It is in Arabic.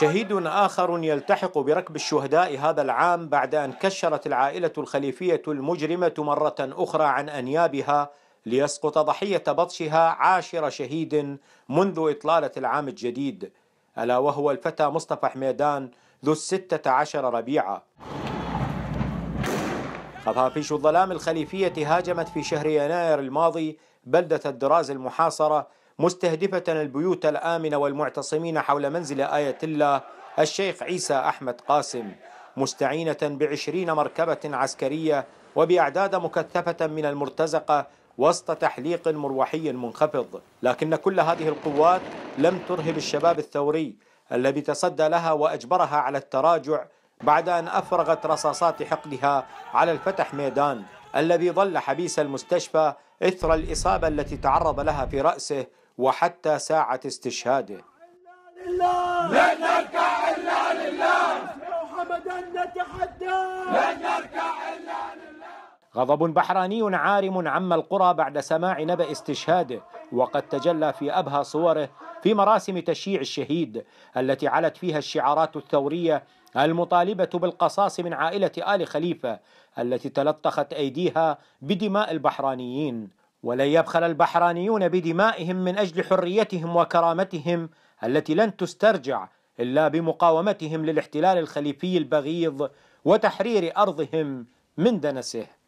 شهيد آخر يلتحق بركب الشهداء هذا العام بعد أن كشرت العائلة الخليفية المجرمة مرة أخرى عن أنيابها ليسقط ضحية بطشها عاشر شهيد منذ إطلالة العام الجديد ألا وهو الفتى مصطفى حميدان ذو الستة عشر ربيعة خفافيش الظلام الخليفية هاجمت في شهر يناير الماضي بلدة الدراز المحاصرة مستهدفة البيوت الآمنة والمعتصمين حول منزل آية الله الشيخ عيسى أحمد قاسم مستعينة بعشرين مركبة عسكرية وبأعداد مكثفة من المرتزقة وسط تحليق مروحي منخفض لكن كل هذه القوات لم ترهب الشباب الثوري الذي تصدى لها وأجبرها على التراجع بعد أن أفرغت رصاصات حقدها على الفتح ميدان الذي ظل حبيس المستشفى إثر الإصابة التي تعرض لها في رأسه وحتى ساعة استشهاده نركع إلا لله نتحدى نركع إلا لله غضب بحراني عارم عم القرى بعد سماع نبأ استشهاده وقد تجلى في أبهى صوره في مراسم تشييع الشهيد التي علت فيها الشعارات الثورية المطالبة بالقصاص من عائلة آل خليفة التي تلطخت أيديها بدماء البحرانيين ولن يبخل البحرانيون بدمائهم من أجل حريتهم وكرامتهم التي لن تسترجع إلا بمقاومتهم للاحتلال الخليفي البغيض وتحرير أرضهم من دنسه